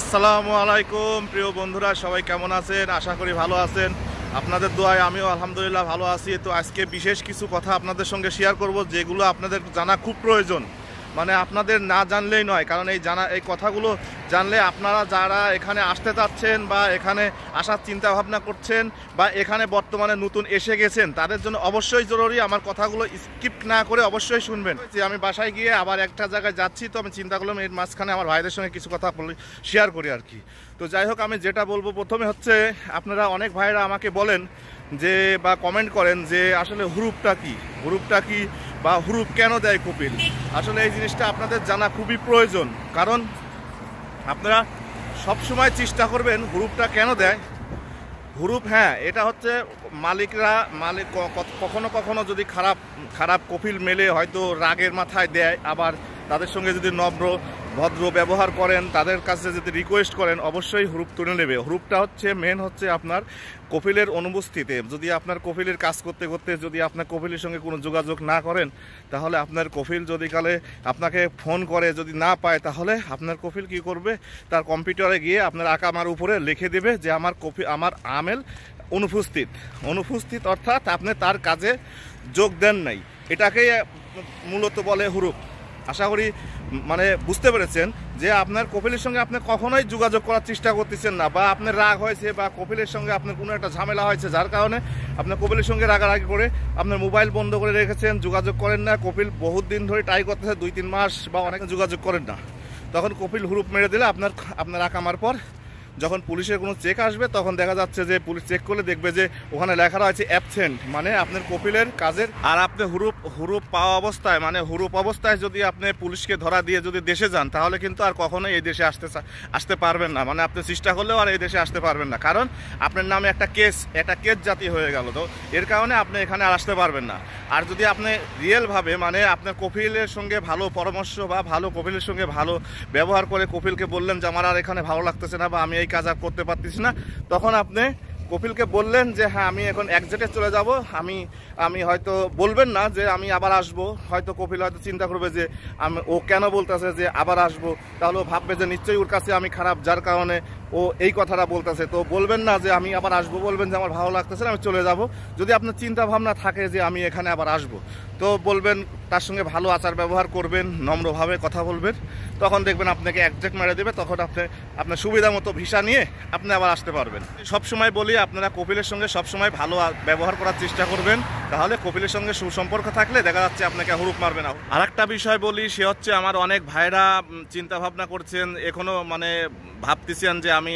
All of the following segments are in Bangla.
আসসালামু আলাইকুম প্রিয় বন্ধুরা সবাই কেমন আছেন আশা করি ভালো আছেন আপনাদের দোয়ায় আমিও আলহামদুলিল্লাহ ভালো আছি তো আজকে বিশেষ কিছু কথা আপনাদের সঙ্গে শেয়ার করব যেগুলো আপনাদের জানা খুব প্রয়োজন মানে আপনাদের না জানলেই নয় কারণ এই জানা এই কথাগুলো জানলে আপনারা যারা এখানে আসতে চাচ্ছেন বা এখানে আসার চিন্তা ভাবনা করছেন বা এখানে বর্তমানে নতুন এসে গেছেন তাদের জন্য অবশ্যই জরুরি আমার কথাগুলো স্কিপ না করে অবশ্যই শুনবেন যে আমি বাসায় গিয়ে আবার একটা জায়গায় যাচ্ছি তো আমি চিন্তা করলাম এর মাঝখানে আমার ভাইদের সঙ্গে কিছু কথা শেয়ার করি আর কি তো যাই হোক আমি যেটা বলবো প্রথমে হচ্ছে আপনারা অনেক ভাইরা আমাকে বলেন যে বা কমেন্ট করেন যে আসলে হুরুপটা কি হুরুপটা কি বা হুরুপ কেন দেয় কপিল আসলে এই জিনিসটা আপনাদের জানা খুবই প্রয়োজন কারণ আপনারা সব সময় চেষ্টা করবেন হুরুপটা কেন দেয় হুরুপ হ্যাঁ এটা হচ্ছে মালিকরা মালিক কখনো কখনো যদি খারাপ খারাপ কপিল মেলে হয়তো রাগের মাথায় দেয় আবার তাদের সঙ্গে যদি নম্র ভদ্র ব্যবহার করেন তাদের কাছে যদি রিকোয়েস্ট করেন অবশ্যই হুরুপ তুলে নেবে হুরুপটা হচ্ছে মেন হচ্ছে আপনার কপিলের অনুপস্থিতিতে যদি আপনার কপিলের কাজ করতে করতে যদি আপনার কপিলের সঙ্গে কোনো যোগাযোগ না করেন তাহলে আপনার কপিল যদি কালে আপনাকে ফোন করে যদি না পায় তাহলে আপনার কপিল কি করবে তার কম্পিউটারে গিয়ে আপনার আকামার উপরে লিখে দেবে যে আমার কপি আমার আমেল অনুপস্থিত অনুপস্থিত অর্থাৎ আপনি তার কাজে যোগ দেন নাই এটাকেই মূলত বলে হুরুপ আশা করি মানে বুঝতে পেরেছেন যে আপনার কপিলের সঙ্গে আপনি কখনোই যোগাযোগ করার চেষ্টা করতেছেন না বা আপনার রাগ হয়েছে বা কপিলের সঙ্গে আপনার কোনো একটা ঝামেলা হয়েছে যার কারণে আপনার কপিলের সঙ্গে রাগারাগি করে আপনার মোবাইল বন্ধ করে রেখেছেন যোগাযোগ করেন না কপিল বহুত দিন ধরে ট্রাই করতেছে দুই তিন মাস বা অনেকে যোগাযোগ করেন না তখন কপিল হুরুপ মেরে দিলে আপনার আপনার আঁকামার পর যখন পুলিশের কোনো চেক আসবে তখন দেখা যাচ্ছে যে পুলিশ চেক করলে দেখবে যে ওখানে লেখা রয়েছে অ্যাবসেন্ট মানে আপনার কপিলের কাজের আর আপনি হুরুপ হুরুপ পাওয়া অবস্থায় মানে হুরুপ অবস্থায় যদি আপনি পুলিশকে ধরা দিয়ে যদি দেশে যান তাহলে কিন্তু আর কখনোই এই দেশে আসতে আসতে পারবেন না মানে আপনি চেষ্টা করলেও আর এই দেশে আসতে পারবেন না কারণ আপনার নামে একটা কেস একটা কেস জাতি হয়ে গেল তো এর কারণে আপনি এখানে আর আসতে পারবেন না আর যদি আপনি রিয়েলভাবে মানে আপনার কপিলের সঙ্গে ভালো পরামর্শ বা ভালো কপিলের সঙ্গে ভালো ব্যবহার করে কপিলকে বললেন যে আমার আর এখানে ভালো লাগতেছে না বা আমি এই কাজ আর করতে পারতেছি না তখন আপনি কপিলকে বললেন যে হ্যাঁ আমি এখন একজেটে চলে যাব আমি আমি হয়তো বলবেন না যে আমি আবার আসব হয়তো কপিল হয়তো চিন্তা করবে যে আমি ও কেন বলতেছে যে আবার আসব তাহলে ও ভাববে যে নিশ্চয়ই ওর কাছে আমি খারাপ যার কারণে ও এই কথাটা বলতেছে তো বলবেন না যে আমি আবার আসবো বলবেন যে আমার ভালো লাগতেছে না আমি চলে যাব যদি আপনার চিন্তা ভাবনা থাকে যে আমি এখানে আবার আসব তো বলবেন তার সঙ্গে ভালো আচার ব্যবহার করবেন নম্রভাবে কথা বলবেন তখন দেখবেন আপনাকে একজ্যাক্ট মেরে দেবে তখন আপনি আপনার সুবিধা মতো ভিসা নিয়ে আপনি আবার আসতে পারবেন সব সময় বলি আপনারা কপিলের সঙ্গে সব সময় ভালো ব্যবহার করার চেষ্টা করবেন তাহলে কপিলের সঙ্গে সুসম্পর্ক থাকলে দেখা যাচ্ছে আপনাকে হুরুপ মারবে না আর একটা বিষয় বলি সে হচ্ছে আমার অনেক ভাইরা চিন্তা ভাবনা করছেন এখনও মানে ভাবতেছেন যে আমি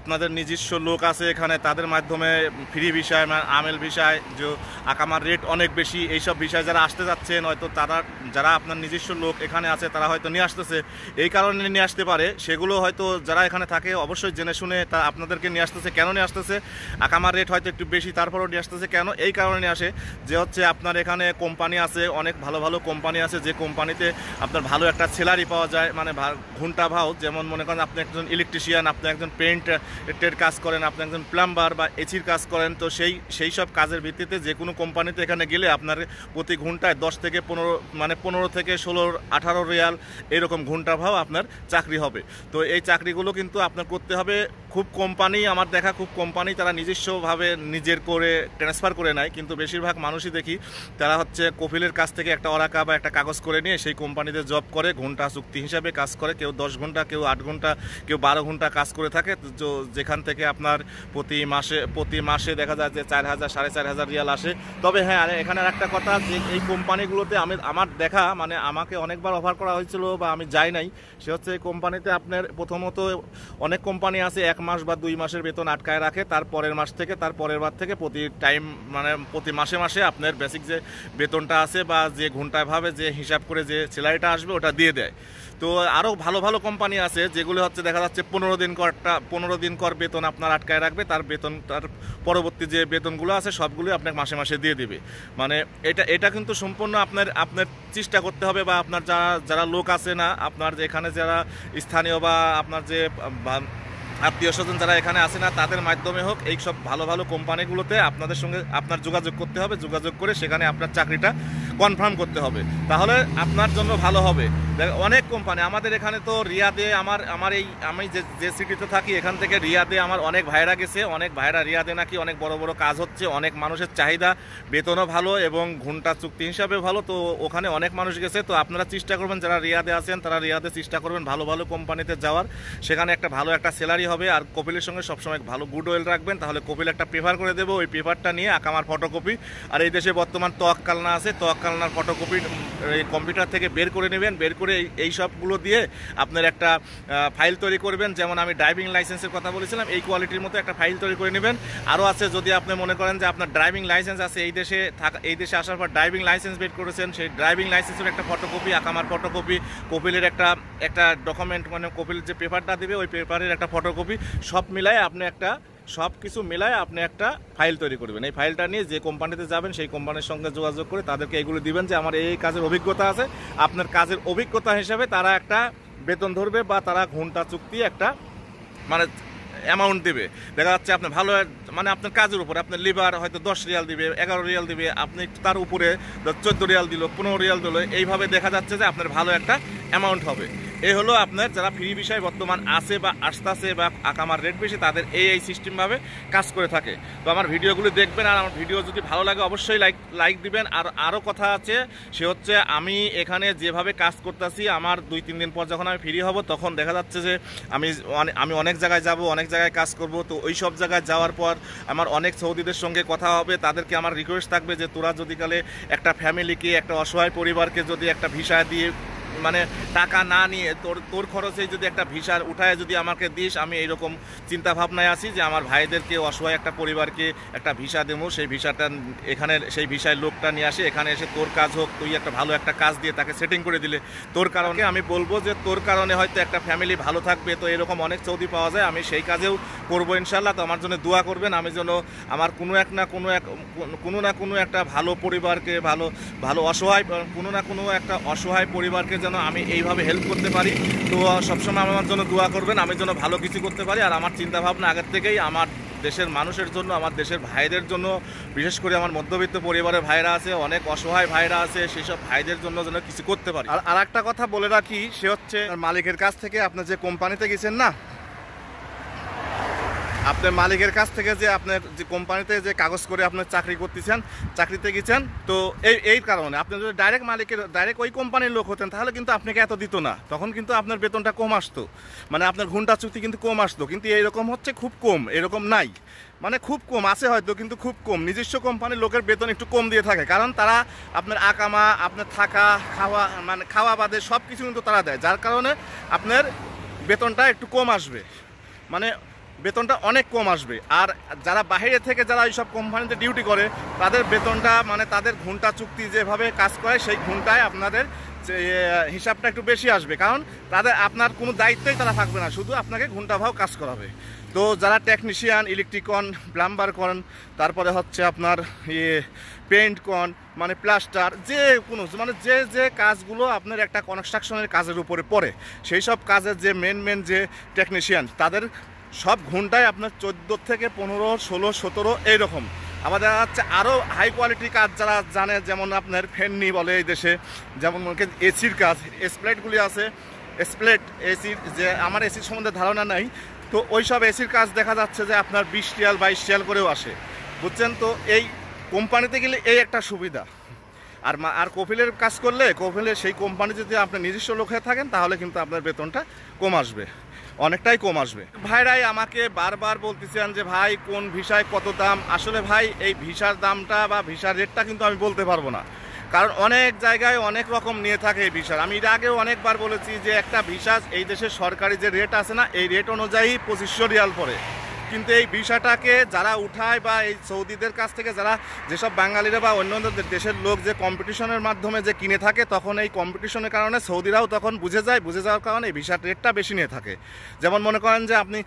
আপনাদের নিজস্ব লোক আছে এখানে তাদের মাধ্যমে ফ্রি ভিসায় আমেল ভিসায় যে আকামার রেট অনেক বেশি এইসব ভিসায় যারা আসতে যাচ্ছেন হয়তো তারা যারা আপনার নিজস্ব লোক এখানে আছে তারা হয়তো নিয়ে আসতেছে এই কারণে নিয়ে আসতে পারে সেগুলো হয়তো যারা এখানে থাকে অবশ্যই জেনে শুনে তা আপনাদেরকে নিয়ে আসতেছে কেন নিয়ে আসতেছে আকামার রেট হয়তো একটু বেশি তারপরেও নিয়ে আসতেছে কেন এই কারণে নিয়ে আসে যে হচ্ছে আপনার এখানে কোম্পানি আছে অনেক ভালো ভালো কোম্পানি আছে যে কোম্পানিতে আপনার ভালো একটা স্যালারি পাওয়া যায় মানে ঘুমটা ভাও যেমন মনে করেন আপনি একজন ইলেকট্রিশিয়ান আপনি একজন পেন্টের কাজ করেন আপনি একজন প্লাম্বার বা এসির কাজ করেন তো সেই সেই সব কাজের ভিত্তিতে যে কোনো কোম্পানিতে এখানে গেলে আপনার প্রতি ঘন্টায় দশ থেকে পনেরো মানে পনেরো থেকে ষোলো আঠারো রিয়াল এরকম ঘন্টা ভাও আপনার চাকরি হবে তো এই চাকরিগুলো কিন্তু আপনার করতে হবে খুব কোম্পানি আমার দেখা খুব কোম্পানি তারা নিজস্বভাবে নিজের করে ট্রান্সফার করে নেয় কিন্তু বেশিরভাগ মানুষই দেখি তারা হচ্ছে কফিলের কাছ থেকে একটা অরাকা বা একটা কাগজ করে নিয়ে সেই কোম্পানিতে জব করে ঘন্টা চুক্তি হিসাবে কাজ করে কেউ দশ ঘন্টা কেউ আট ঘন্টা কেউ বারো ঘন্টা কাজ করে থাকে যেখান থেকে আপনার প্রতি মাসে প্রতি মাসে দেখা যায় যে চার হাজার সাড়ে চার হাজার রিয়াল আসে তবে হ্যাঁ আর এখানে একটা কথা যে এই কোম্পানিগুলোতে আমি আমার দেখা মানে আমাকে অনেকবার অফার করা হয়েছিল বা আমি যাই নাই সে হচ্ছে কোম্পানিতে আপনার প্রথমত অনেক কোম্পানি আছে এক মাস বা দুই মাসের বেতন আটকায় রাখে তার পরের মাস থেকে তার পরের বার থেকে প্রতি টাইম মানে প্রতি মাসে মাসে আপনার বেসিক যে বেতনটা আছে বা যে ঘন্টায় ভাবে যে হিসাব করে যে স্যালারিটা আসবে ওটা দিয়ে দেয় তো আরও ভালো ভালো কোম্পানি আছে যেগুলো হচ্ছে দেখা যাচ্ছে পনেরো দিন করটা পনেরো দিন কর বেতন আপনার আটকায় রাখবে তার বেতন তার পরবর্তী যে বেতনগুলো আছে সবগুলোই আপনাকে মাসে মাসে দিয়ে দিবে মানে এটা এটা কিন্তু সম্পূর্ণ আপনার আপনার চেষ্টা করতে হবে বা আপনার যারা যারা লোক আছে না আপনার যে এখানে যারা স্থানীয় বা আপনার যে আত্মীয় স্বজন যারা এখানে আসে না তাদের মাধ্যমে হোক এই সব ভালো ভালো কোম্পানিগুলোতে আপনাদের সঙ্গে আপনার যোগাযোগ করতে হবে যোগাযোগ করে সেখানে আপনার চাকরিটা কনফার্ম করতে হবে তাহলে আপনার জন্য ভালো হবে অনেক কোম্পানি আমাদের এখানে তো রিয়াদে আমার আমার এই আমি যে যে সিটিতে থাকি এখান থেকে রিয়াদে আমার অনেক ভাইরা গেছে অনেক ভাইরা রিয়াদে নাকি অনেক বড় বড় কাজ হচ্ছে অনেক মানুষের চাহিদা বেতনও ভালো এবং ঘন্টা চুক্তি হিসাবে ভালো তো ওখানে অনেক মানুষ গেছে তো আপনারা চেষ্টা করবেন যারা রিয়াদে আছেন তারা রিয়াদে চেষ্টা করবেন ভালো ভালো কোম্পানিতে যাওয়ার সেখানে একটা ভালো একটা স্যালারি হবে আর কপিলের সঙ্গে সবসময় ভালো গুডওয়েল রাখবেন তাহলে কপিল একটা প্রেফার করে দেবো ওই পেপারটা নিয়ে আঁকা আমার ফটোকপি আর এই দেশে বর্তমান তওয়াক্কাল না আছে তওয়াক্কাল ডাকখানার ফটোকপি কম্পিউটার থেকে বের করে নেবেন বের করে এই সবগুলো দিয়ে আপনার একটা ফাইল তৈরি করবেন যেমন আমি ড্রাইভিং লাইসেন্সের কথা বলেছিলাম এই কোয়ালিটির মতো একটা ফাইল তৈরি করে নেবেন আরও আছে যদি আপনি মনে করেন যে আপনার ড্রাইভিং লাইসেন্স আছে এই দেশে থাকা এই দেশে আসার পর ড্রাইভিং লাইসেন্স বের করেছেন সেই ড্রাইভিং লাইসেন্সের একটা ফটোকপি আকামার ফটোকপি কপিলের একটা একটা ডকুমেন্ট মানে কপিল যে পেপারটা দেবে ওই পেপারের একটা ফটোকপি সব মিলায় আপনি একটা সব কিছু মেলায় আপনি একটা ফাইল তৈরি করবেন এই ফাইলটা নিয়ে যে কোম্পানিতে যাবেন সেই কোম্পানির সঙ্গে যোগাযোগ করে তাদেরকে এগুলো দিবেন যে আমার এই কাজের অভিজ্ঞতা আছে আপনার কাজের অভিজ্ঞতা হিসাবে তারা একটা বেতন ধরবে বা তারা ঘন্টা চুক্তি একটা মানে অ্যামাউন্ট দেবে দেখা যাচ্ছে আপনি ভালো মানে আপনার কাজের উপরে আপনার লিভার হয়তো দশ রিয়াল দিবে এগারো রিয়াল দিবে আপনি তার উপরে চোদ্দো রিয়াল দিল পনেরো রিয়াল দিল এইভাবে দেখা যাচ্ছে যে আপনার ভালো একটা অ্যামাউন্ট হবে এই হলো আপনার যারা ফ্রি বিষয় বর্তমান আছে বা আসতেছে বা আকামার রেট বেশি তাদের এই এই সিস্টেমভাবে কাজ করে থাকে তো আমার ভিডিওগুলি দেখবেন আর আমার ভিডিও যদি ভালো লাগে অবশ্যই লাইক লাইক দিবেন আর আরও কথা আছে সে হচ্ছে আমি এখানে যেভাবে কাজ করতেছি আমার দুই তিন দিন পর যখন আমি ফ্রি হব তখন দেখা যাচ্ছে যে আমি আমি অনেক জায়গায় যাব অনেক জায়গায় কাজ করব তো ওই সব জায়গায় যাওয়ার পর আমার অনেক সৌদিদের সঙ্গে কথা হবে তাদেরকে আমার রিকোয়েস্ট থাকবে যে তোরা যদি কালে একটা ফ্যামিলিকে একটা অসহায় পরিবারকে যদি একটা ভিসা দিয়ে মানে টাকা না নিয়ে তোর তোর খরচে যদি একটা ভিসা উঠায় যদি আমাকে দিস আমি এইরকম চিন্তাভাবনায় আছি যে আমার ভাইদেরকে অসহায় একটা পরিবারকে একটা ভিসা দেবো সেই ভিসাটা এখানে সেই ভিসায় লোকটা নিয়ে আসে এখানে এসে তোর কাজ হোক তুই একটা ভালো একটা কাজ দিয়ে তাকে সেটিং করে দিলে তোর কারণে আমি বলবো যে তোর কারণে হয়তো একটা ফ্যামিলি ভালো থাকবে তো এরকম অনেক চৌধুরী পাওয়া যায় আমি সেই কাজেও করবো ইনশাল্লাহ তো আমার জন্য দোয়া করবেন আমি যেন আমার কোনো এক না কোনো এক কোনো না কোনো একটা ভালো পরিবারকে ভালো ভালো অসহায় কোনো না কোনো একটা অসহায় পরিবারকে যেন আমি এইভাবে হেল্প করতে পারি তো সবসময় আমার জন্য দোয়া করবেন আমি যেন ভালো কিছু করতে পারি আর আমার চিন্তাভাবনা আগের থেকেই আমার দেশের মানুষের জন্য আমার দেশের ভাইদের জন্য বিশেষ করে আমার মধ্যবিত্ত পরিবারের ভাইরা আছে অনেক অসহায় ভাইরা আছে সেসব ভাইদের জন্য যেন কিছু করতে পারি আর আর একটা কথা বলে রাখি সে হচ্ছে মালিকের কাছ থেকে আপনার যে কোম্পানিতে গেছেন না আপনার মালিকের কাছ থেকে যে আপনার যে কোম্পানিতে যে কাগজ করে আপনার চাকরি করতেছেন চাকরিতে গেছেন তো এই এই কারণে আপনি যদি ডাইরেক্ট মালিকের ডাইরেক্ট ওই কোম্পানির লোক হতেন তাহলে কিন্তু আপনাকে এত দিত না তখন কিন্তু আপনার বেতনটা কম আসতো মানে আপনার ঘন্টা চুক্তি কিন্তু কম আসতো কিন্তু এইরকম হচ্ছে খুব কম এরকম নাই মানে খুব কম আছে হয়তো কিন্তু খুব কম নিজস্ব কোম্পানির লোকের বেতন একটু কম দিয়ে থাকে কারণ তারা আপনার আকামা আপনার থাকা খাওয়া মানে খাওয়া বাদে সব কিছু কিন্তু তারা দেয় যার কারণে আপনার বেতনটা একটু কম আসবে মানে বেতনটা অনেক কম আসবে আর যারা বাইরে থেকে যারা এইসব কোম্পানিতে ডিউটি করে তাদের বেতনটা মানে তাদের ঘুমটা চুক্তি যেভাবে কাজ করে সেই ঘুমটায় আপনাদের হিসাবটা একটু বেশি আসবে কারণ তাদের আপনার কোনো দায়িত্বই তারা থাকবে না শুধু আপনাকে ভাও কাজ করাবে তো যারা টেকনিশিয়ান ইলেকট্রিকন প্লাম্বার করেন তারপরে হচ্ছে আপনার ইয়ে পেন্ট কন মানে প্লাস্টার যে কোনো মানে যে যে কাজগুলো আপনার একটা কনস্ট্রাকশনের কাজের উপরে পড়ে সেই সব কাজের যে মেন মেন যে টেকনিশিয়ান তাদের সব ঘন্টায় আপনার চোদ্দো থেকে পনেরো ষোলো সতেরো এইরকম আবার দেখা যাচ্ছে আরও হাই কোয়ালিটির কাজ যারা জানে যেমন আপনার ফ্যাননি বলে এই দেশে যেমন এসির কাজ স্প্লেটগুলি আছে স্প্লেট এসির যে আমার এসির সম্বন্ধে ধারণা নাই তো ওই সব এসির কাজ দেখা যাচ্ছে যে আপনার বিশ টিয়াল বাইশ টিয়াল করেও আসে বুঝছেন তো এই কোম্পানিতে গেলে এই একটা সুবিধা আর মা আর কপিলের কাজ করলে কপিলের সেই কোম্পানি যদি আপনি নিজস্ব লোক হয়ে থাকেন তাহলে কিন্তু আপনার বেতনটা কম আসবে অনেকটাই কম আসবে ভাইরাই আমাকে বারবার বলতেছেন যে ভাই কোন ভিসায় কত দাম আসলে ভাই এই ভিসার দামটা বা ভিসার রেটটা কিন্তু আমি বলতে পারবো না কারণ অনেক জায়গায় অনেক রকম নিয়ে থাকে এই ভিসার আমি এর আগেও অনেকবার বলেছি যে একটা ভিসা এই দেশের সরকারি যে রেট আছে না এই রেট অনুযায়ী পঁচিশশো রিয়াল পরে কিন্তু এই ভিসাটাকে যারা উঠায় বা এই সৌদিদের কাছ থেকে যারা যেসব বাঙালিরা বা অন্য অন্য দেশের লোক যে কম্পিটিশনের মাধ্যমে যে কিনে থাকে তখন এই কম্পিটিশনের কারণে সৌদিরাও তখন বুঝে যায় বুঝে যাওয়ার কারণে এই ভিসার রেটটা বেশি নিয়ে থাকে যেমন মনে করেন যে আপনি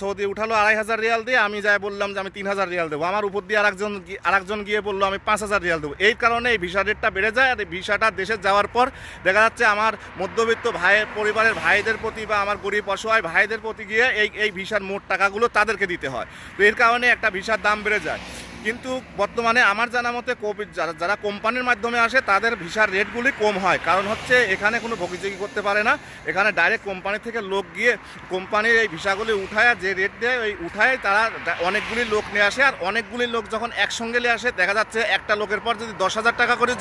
সৌদি উঠালো আড়াই হাজার রিয়াল দিয়ে আমি যাই বললাম যে আমি তিন হাজার রিয়াল দেবো আমার উপর দিয়ে আরেকজন আরেকজন গিয়ে বললো আমি পাঁচ হাজার রিয়াল দেবো এই কারণে এই ভিসা রেটটা বেড়ে যায় আর এই ভিসাটা দেশে যাওয়ার পর দেখা যাচ্ছে আমার মধ্যবিত্ত ভাইয়ের পরিবারের ভাইদের প্রতি বা আমার গরিব অসহায় ভাইদের প্রতি গিয়ে এই এই ভিসার মোট টাকাগুলো তাদের তাদেরকে দিতে হয় তো এর কারণে একটা ভিসার দাম বেড়ে যায় কিন্তু বর্তমানে আমার জানা মতে কোভিড যারা যারা কোম্পানির মাধ্যমে আসে তাদের ভিসার রেটগুলি কম হয় কারণ হচ্ছে এখানে কোনো ভোগিযোগি করতে পারে না এখানে ডাইরেক্ট কোম্পানি থেকে লোক গিয়ে কোম্পানির এই ভিসাগুলি উঠায় যে রেট দেয় ওই উঠায় তারা অনেকগুলি লোক নিয়ে আসে আর অনেকগুলি লোক যখন একসঙ্গে নিয়ে আসে দেখা যাচ্ছে একটা লোকের পর যদি দশ হাজার টাকা করে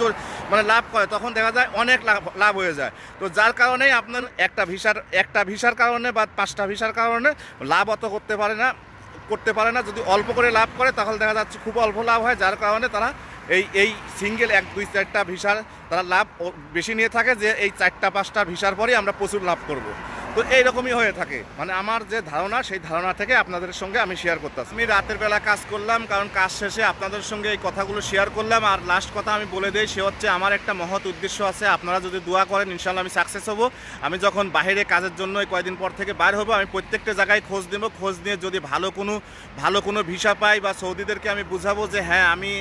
মানে লাভ করে তখন দেখা যায় অনেক লাভ লাভ হয়ে যায় তো যার কারণেই আপনার একটা ভিসার একটা ভিসার কারণে বা পাঁচটা ভিসার কারণে লাভ অত করতে পারে না করতে পারে না যদি অল্প করে লাভ করে তাহলে দেখা যাচ্ছে খুব অল্প লাভ হয় যার কারণে তারা এই এই সিঙ্গেল এক দুই চারটা ভিসার তারা লাভ বেশি নিয়ে থাকে যে এই চারটা পাঁচটা ভিসার পরেই আমরা প্রচুর লাভ করব। তো এইরকমই হয়ে থাকে মানে আমার যে ধারণা সেই ধারণা থেকে আপনাদের সঙ্গে আমি শেয়ার করতেছি আমি রাতের বেলা কাজ করলাম কারণ কাজ শেষে আপনাদের সঙ্গে এই কথাগুলো শেয়ার করলাম আর লাস্ট কথা আমি বলে দিই সে হচ্ছে আমার একটা মহৎ উদ্দেশ্য আছে আপনারা যদি দোয়া করেন ইনশাল্লাহ আমি সাকসেস হবো আমি যখন বাইরে কাজের জন্য কয়েকদিন পর থেকে বাইর হবো আমি প্রত্যেকটা জায়গায় খোঁজ দেবো খোঁজ নিয়ে যদি ভালো কোনো ভালো কোনো ভিসা পাই বা সৌদিদেরকে আমি বুঝাবো যে হ্যাঁ আমি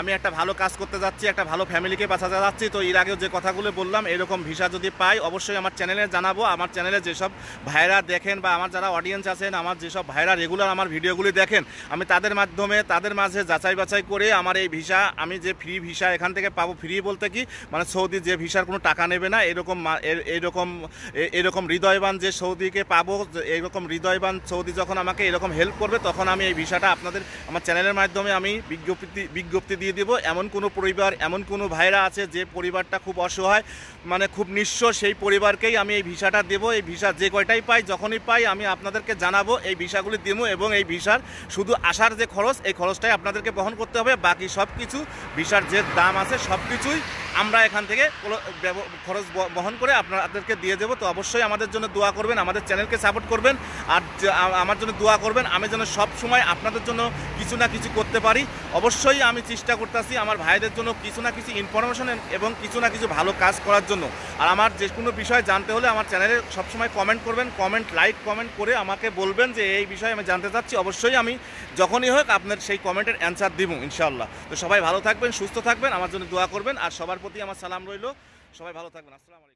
আমি একটা ভালো কাজ করতে যাচ্ছি একটা ভালো ফ্যামিলিকে বাঁচাতে যাচ্ছি তো এর আগেও যে কথাগুলো বললাম এরকম ভিসা যদি পাই অবশ্যই আমার চ্যানেলে জানাবো আমার চ্যানেলে যেসব ভাইরা দেখেন বা আমার যারা অডিয়েন্স আছেন আমার যেসব ভাইরা রেগুলার আমার ভিডিওগুলি দেখেন আমি তাদের মাধ্যমে তাদের মাঝে যাচাই বাছাই করে আমার এই ভিসা আমি যে ফ্রি ভিসা এখান থেকে পাবো ফ্রি বলতে কি মানে সৌদি যে ভিসার কোনো টাকা নেবে না এরকম এরকম এরকম হৃদয়বান যে সৌদিকে পাবো এরকম হৃদয়বান সৌদি যখন আমাকে এরকম হেল্প করবে তখন আমি এই ভিসাটা আপনাদের আমার চ্যানেলের মাধ্যমে আমি বিজ্ঞপ্তি বিজ্ঞপ্তি দিই দিয়ে দেব এমন কোনো পরিবার এমন কোনো ভাইরা আছে যে পরিবারটা খুব অসহায় মানে খুব নিঃস্ব সেই পরিবারকেই আমি এই ভিসাটা দেব এই ভিসা যে কয়টাই পাই যখনই পাই আমি আপনাদেরকে জানাবো এই ভিসাগুলি দেবো এবং এই ভিসার শুধু আসার যে খরচ এই খরচটাই আপনাদেরকে বহন করতে হবে বাকি সব কিছু ভিসার যে দাম আছে সব কিছুই আমরা এখান থেকে খরচ বহন করে আপনার আপনাদেরকে দিয়ে দেবো তো অবশ্যই আমাদের জন্য দোয়া করবেন আমাদের চ্যানেলকে সাপোর্ট করবেন আর আমার জন্য দোয়া করবেন আমি যেন সব সময় আপনাদের জন্য কিছু না কিছু করতে পারি অবশ্যই আমি চেষ্টা করতেছি আমার ভাইদের জন্য কিছু না কিছু ইনফরমেশন এবং কিছু না কিছু ভালো কাজ করার জন্য আর আমার যে কোনো বিষয় জানতে হলে আমার চ্যানেলে সবসময় কমেন্ট করবেন কমেন্ট লাইক কমেন্ট করে আমাকে বলবেন যে এই বিষয়ে আমি জানতে চাচ্ছি অবশ্যই আমি যখনই হোক আপনার সেই কমেন্টের অ্যান্সার দিব ইনশাআল্লাহ তো সবাই ভালো থাকবেন সুস্থ থাকবেন আমার জন্য দোয়া করবেন আর সবার প্রতি আমার সালাম রইল সবাই ভালো থাকবেন আসসালামু আলাইকুম